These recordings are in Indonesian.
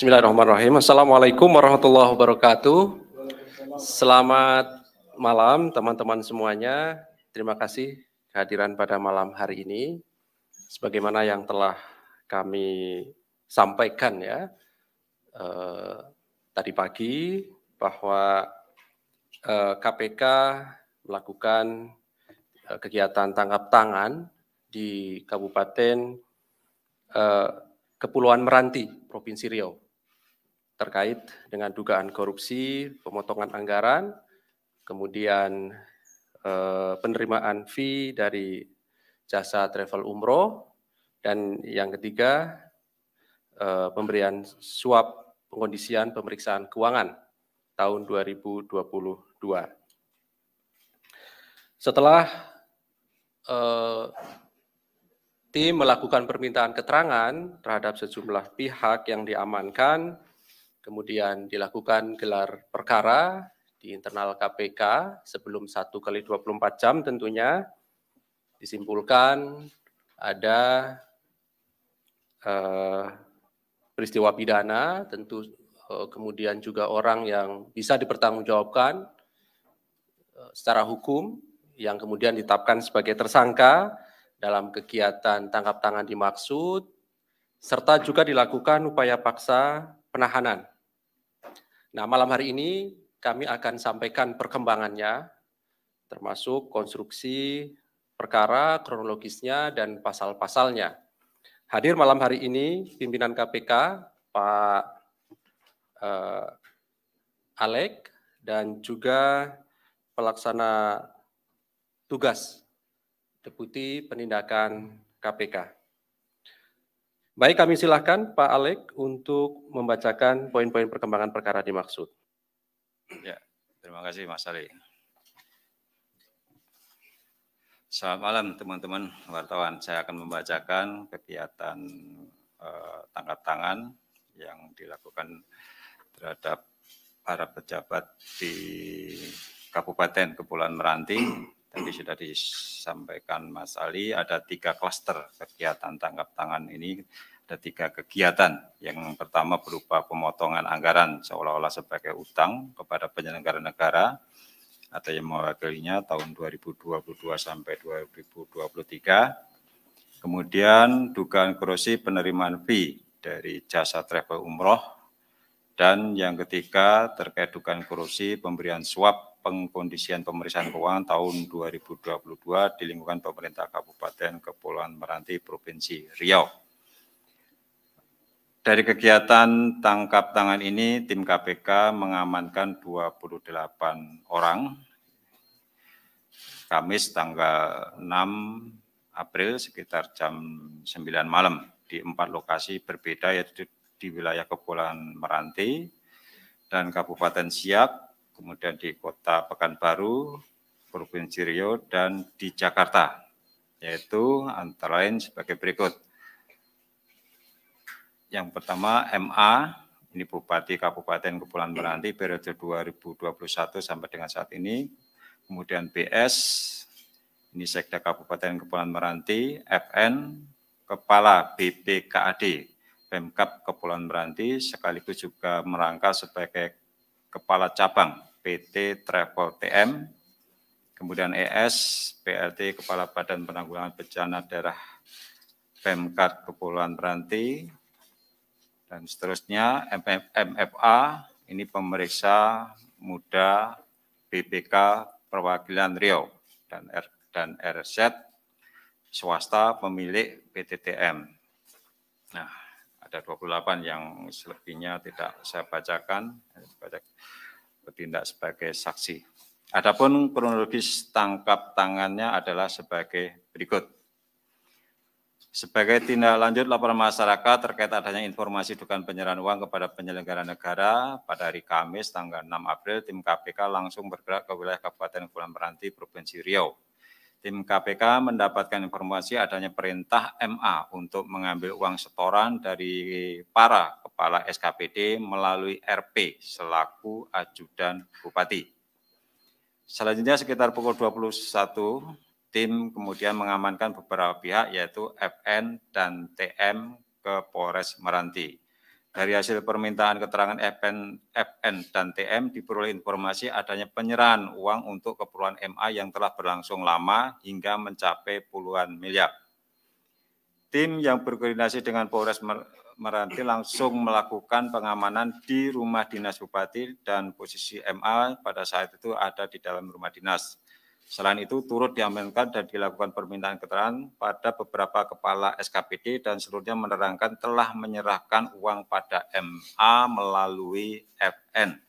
Bismillahirrahmanirrahim. Assalamualaikum warahmatullahi wabarakatuh. Selamat malam teman-teman semuanya. Terima kasih kehadiran pada malam hari ini. Sebagaimana yang telah kami sampaikan ya eh, tadi pagi bahwa eh, KPK melakukan eh, kegiatan tangkap tangan di Kabupaten eh, Kepulauan Meranti, Provinsi Riau terkait dengan dugaan korupsi, pemotongan anggaran, kemudian eh, penerimaan fee dari jasa travel umroh, dan yang ketiga eh, pemberian suap pengkondisian pemeriksaan keuangan tahun 2022. Setelah eh, tim melakukan permintaan keterangan terhadap sejumlah pihak yang diamankan, Kemudian dilakukan gelar perkara di internal KPK sebelum 1 kali 24 jam tentunya disimpulkan ada eh, peristiwa pidana tentu eh, kemudian juga orang yang bisa dipertanggungjawabkan eh, secara hukum yang kemudian ditetapkan sebagai tersangka dalam kegiatan tangkap tangan dimaksud serta juga dilakukan upaya paksa penahanan. Nah, malam hari ini kami akan sampaikan perkembangannya, termasuk konstruksi perkara, kronologisnya, dan pasal-pasalnya. Hadir malam hari ini pimpinan KPK, Pak eh, Alek, dan juga pelaksana tugas Deputi Penindakan KPK. Baik, kami silahkan Pak Alek untuk membacakan poin-poin perkembangan perkara dimaksud. Ya, terima kasih Mas Ali. Selamat malam teman-teman wartawan. Saya akan membacakan kegiatan eh, tangkap tangan yang dilakukan terhadap para pejabat di Kabupaten Kepulauan Meranti Tadi sudah disampaikan Mas Ali, ada tiga klaster kegiatan tangkap tangan ini. Ada tiga kegiatan. Yang pertama berupa pemotongan anggaran seolah-olah sebagai utang kepada penyelenggara negara atau yang mewakilinya tahun 2022 sampai 2023. Kemudian dugaan korupsi penerimaan fee dari jasa travel umroh dan yang ketiga terkait dugaan korupsi pemberian suap pengkondisian pemeriksaan keuangan tahun 2022 di lingkungan pemerintah Kabupaten Kepulauan Meranti Provinsi Riau. Dari kegiatan tangkap tangan ini, tim KPK mengamankan 28 orang. Kamis tanggal 6 April sekitar jam 9 malam di empat lokasi berbeda yaitu di wilayah Kepulauan Meranti dan Kabupaten Siak, kemudian di kota Pekanbaru, Provinsi Riau, dan di Jakarta, yaitu antara lain sebagai berikut. Yang pertama MA, ini Bupati Kabupaten Kepulauan Meranti periode 2021 sampai dengan saat ini. Kemudian BS, ini Sekda Kabupaten Kepulauan Meranti, FN, Kepala BPKAD, Pemkap Kepulauan Meranti, sekaligus juga merangkap sebagai Kepala Cabang PT Travel TM, kemudian ES, PLT Kepala Badan Penanggulangan Bencana Daerah Pemkat Kepulauan Meranti, dan seterusnya MFA ini pemeriksa muda BPK perwakilan Riau dan R dan RZ swasta pemilik PTTM. Nah, ada 28 yang selebihnya tidak saya bacakan bertindak sebagai saksi. Adapun kronologis tangkap tangannya adalah sebagai berikut. Sebagai tindak lanjut laporan masyarakat terkait adanya informasi dugaan penyerahan uang kepada penyelenggara negara, pada hari Kamis tanggal 6 April, tim KPK langsung bergerak ke wilayah Kabupaten Kepulauan Meranti, Provinsi Riau tim KPK mendapatkan informasi adanya perintah MA untuk mengambil uang setoran dari para kepala SKPD melalui RP selaku ajudan bupati. Selanjutnya sekitar pukul 21, tim kemudian mengamankan beberapa pihak yaitu FN dan TM ke Polres Meranti. Dari hasil permintaan keterangan FN, FN dan TM diperoleh informasi adanya penyerahan uang untuk keperluan MA yang telah berlangsung lama hingga mencapai puluhan miliar. Tim yang berkoordinasi dengan Polres Meranti langsung melakukan pengamanan di rumah dinas bupati dan posisi MA pada saat itu ada di dalam rumah dinas. Selain itu, turut diamankan dan dilakukan permintaan keterangan pada beberapa kepala SKPD dan seluruhnya menerangkan telah menyerahkan uang pada MA melalui FN.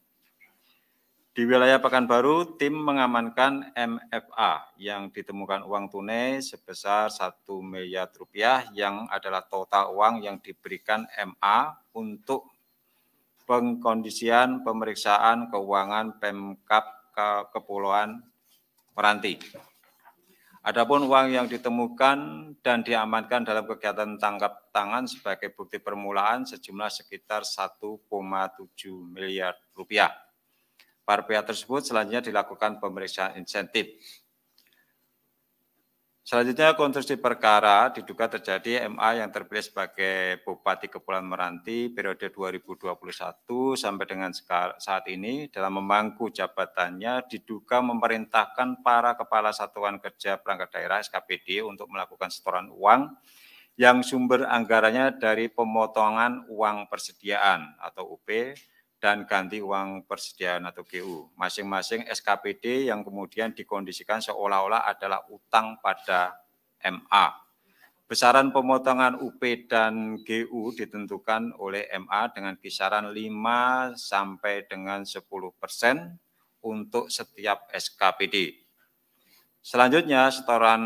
Di wilayah Pekanbaru, tim mengamankan MFA yang ditemukan uang tunai sebesar 1 miliar rupiah yang adalah total uang yang diberikan MA untuk pengkondisian pemeriksaan keuangan Pemkap Kepulauan peranti. Adapun uang yang ditemukan dan diamankan dalam kegiatan tangkap tangan sebagai bukti permulaan sejumlah sekitar 1,7 miliar rupiah. Para pihak tersebut selanjutnya dilakukan pemeriksaan insentif Selanjutnya konstruksi perkara diduga terjadi MA yang terpilih sebagai Bupati Kepulauan Meranti periode 2021 sampai dengan saat ini dalam memangku jabatannya diduga memerintahkan para kepala satuan kerja perangkat daerah SKPD untuk melakukan setoran uang yang sumber anggarannya dari pemotongan uang persediaan atau UP dan ganti uang persediaan atau GU. Masing-masing SKPD yang kemudian dikondisikan seolah-olah adalah utang pada MA. Besaran pemotongan UP dan GU ditentukan oleh MA dengan kisaran 5 sampai dengan 10 persen untuk setiap SKPD. Selanjutnya, setoran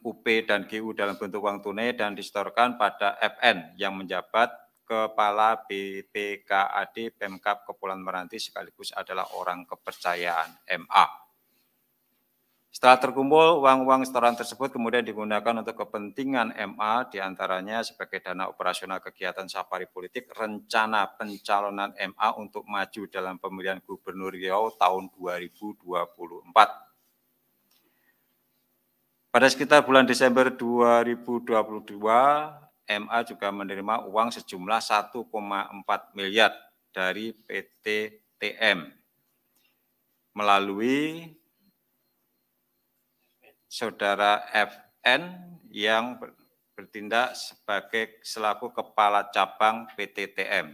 UP dan GU dalam bentuk uang tunai dan disetorkan pada FN yang menjabat Kepala BPKAD Pemkap Kepulauan Meranti sekaligus adalah orang kepercayaan MA. Setelah terkumpul, uang-uang setoran tersebut kemudian digunakan untuk kepentingan MA, diantaranya sebagai dana operasional kegiatan safari politik, rencana pencalonan MA untuk maju dalam pemilihan Gubernur Riau tahun 2024. Pada sekitar bulan Desember 2022, MA juga menerima uang sejumlah 1,4 miliar dari PT TM melalui saudara FN yang bertindak sebagai selaku kepala cabang PT TM.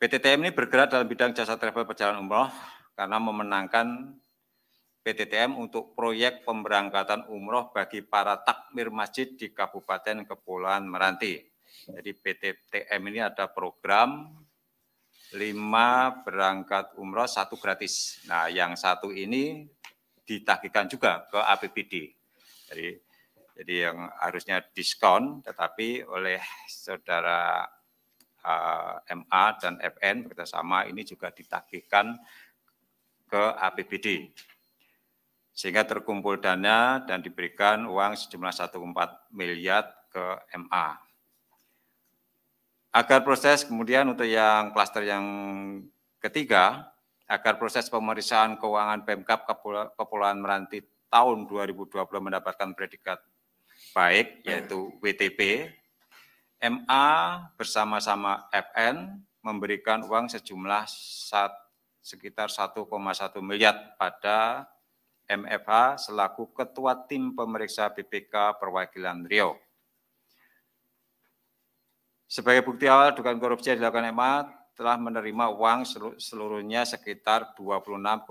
PT TM ini bergerak dalam bidang jasa travel perjalanan umroh karena memenangkan PTTM untuk proyek pemberangkatan umroh bagi para takmir masjid di Kabupaten Kepulauan Meranti. Jadi PTTM ini ada program 5 berangkat umroh, satu gratis. Nah yang satu ini ditagihkan juga ke APBD. Jadi, jadi yang harusnya diskon, tetapi oleh saudara uh, eh, MA dan FN bekerjasama ini juga ditagihkan ke APBD. Sehingga terkumpul dana dan diberikan uang sejumlah 1,4 miliar ke MA. Agar proses kemudian untuk yang klaster yang ketiga, agar proses pemeriksaan keuangan Pemkap Kepulauan Meranti tahun 2020 mendapatkan predikat baik, yaitu WTP, MA bersama-sama FN memberikan uang sejumlah sekitar 1,1 miliar pada MFH selaku Ketua Tim Pemeriksa BPK Perwakilan Riau. Sebagai bukti awal dugaan korupsi yang dilakukan MA telah menerima uang seluruhnya sekitar 26,1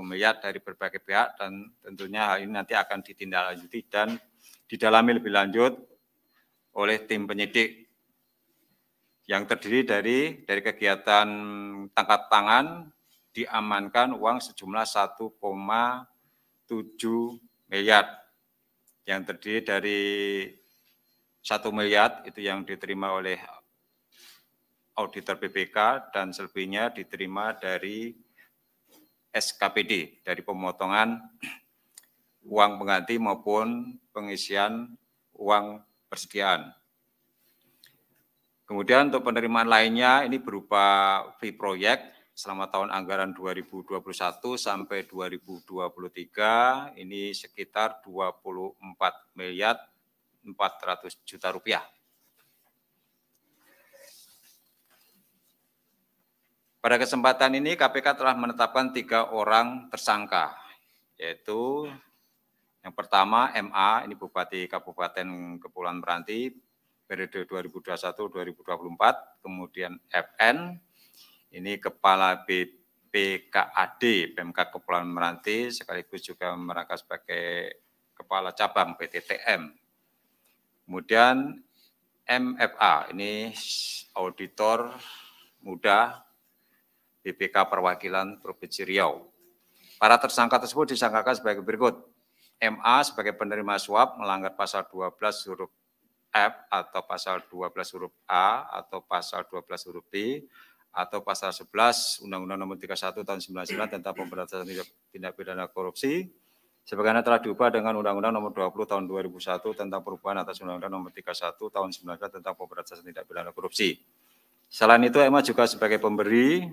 miliar dari berbagai pihak dan tentunya hal ini nanti akan ditindaklanjuti dan didalami lebih lanjut oleh tim penyidik yang terdiri dari dari kegiatan tangkap tangan diamankan uang sejumlah 7 miliar yang terdiri dari satu miliar itu yang diterima oleh auditor BPK dan selebihnya diterima dari SKPD dari pemotongan uang pengganti maupun pengisian uang persediaan. Kemudian untuk penerimaan lainnya ini berupa fee proyek selama tahun anggaran 2021 sampai 2023 ini sekitar 24 miliar 400 juta rupiah. Pada kesempatan ini KPK telah menetapkan tiga orang tersangka, yaitu yang pertama MA, ini Bupati Kabupaten Kepulauan Meranti, periode 2021-2024, kemudian FN, ini Kepala BPKAD, PMK Kepulauan Meranti, sekaligus juga merangkap sebagai Kepala Cabang PTTM. Kemudian MFA, ini Auditor Muda BPK Perwakilan Provinsi Riau. Para tersangka tersebut disangkakan sebagai berikut. MA sebagai penerima suap melanggar pasal 12 huruf F atau pasal 12 huruf A atau pasal 12 huruf B atau pasal 11 Undang-Undang Nomor 31 Tahun 99 tentang Pemberantasan Tindak Pidana Korupsi sebagaimana telah diubah dengan Undang-Undang Nomor 20 Tahun 2001 tentang perubahan atas Undang-Undang Nomor 31 Tahun 99 tentang Pemberantasan Tindak Pidana Korupsi. Selain itu EMA juga sebagai pemberi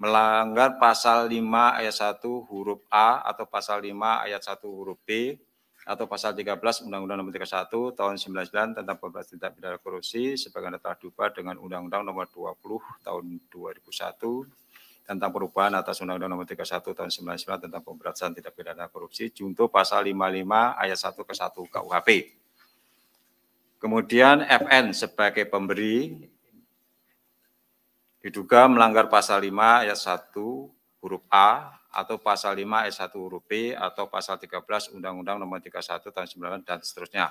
melanggar pasal 5 ayat 1 huruf A atau pasal 5 ayat 1 huruf B atau pasal 13 Undang-Undang Nomor 31 tahun 99 tentang pemberantasan tindak pidana korupsi sebagaimana telah diubah dengan Undang-Undang Nomor 20 tahun 2001 tentang perubahan atas Undang-Undang Nomor 31 tahun 99 tentang pemberantasan tindak pidana korupsi junto pasal 55 ayat 1 ke 1 KUHP. Kemudian FN sebagai pemberi diduga melanggar pasal 5 ayat 1 huruf A atau pasal 5 S1 huruf B atau pasal 13 Undang-Undang Nomor 31 tahun 9 dan seterusnya.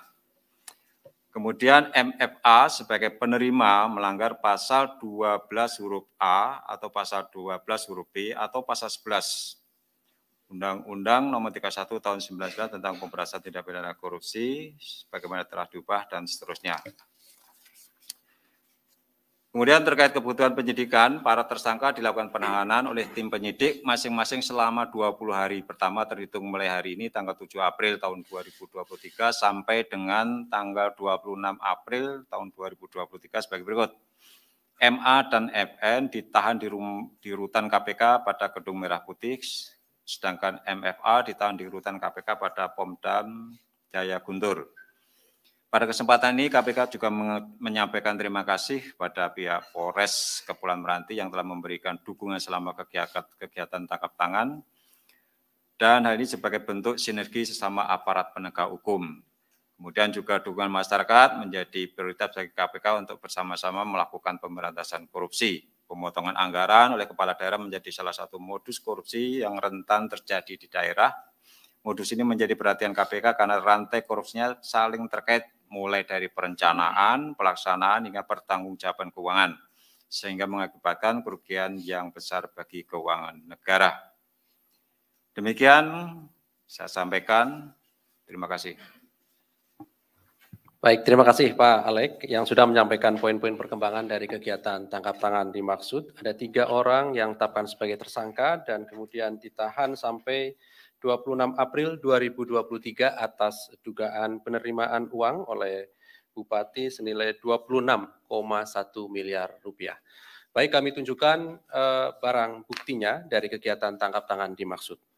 Kemudian MFA sebagai penerima melanggar pasal 12 huruf A atau pasal 12 huruf B atau pasal 11 Undang-Undang Nomor 31 Tahun 19 tentang Pemberantasan Tindak Pidana Korupsi sebagaimana telah diubah dan seterusnya. Kemudian terkait kebutuhan penyidikan, para tersangka dilakukan penahanan oleh tim penyidik masing-masing selama 20 hari pertama terhitung mulai hari ini tanggal 7 April tahun 2023 sampai dengan tanggal 26 April tahun 2023 sebagai berikut. MA dan FN ditahan di, rum, di rutan KPK pada Gedung Merah Putih, sedangkan MFA ditahan di rutan KPK pada Pomdam Jaya Guntur. Pada kesempatan ini KPK juga menyampaikan terima kasih pada pihak Polres Kepulauan Meranti yang telah memberikan dukungan selama kegiatan, kegiatan tangkap tangan dan hal ini sebagai bentuk sinergi sesama aparat penegak hukum. Kemudian juga dukungan masyarakat menjadi prioritas bagi KPK untuk bersama-sama melakukan pemberantasan korupsi. Pemotongan anggaran oleh kepala daerah menjadi salah satu modus korupsi yang rentan terjadi di daerah. Modus ini menjadi perhatian KPK karena rantai korupsinya saling terkait mulai dari perencanaan, pelaksanaan hingga pertanggungjawaban keuangan sehingga mengakibatkan kerugian yang besar bagi keuangan negara. Demikian saya sampaikan. Terima kasih. Baik, terima kasih Pak Alek yang sudah menyampaikan poin-poin perkembangan dari kegiatan tangkap tangan dimaksud. Ada tiga orang yang tetapkan sebagai tersangka dan kemudian ditahan sampai 26 April 2023 atas dugaan penerimaan uang oleh Bupati senilai 26,1 miliar rupiah. Baik, kami tunjukkan eh, barang buktinya dari kegiatan tangkap tangan dimaksud.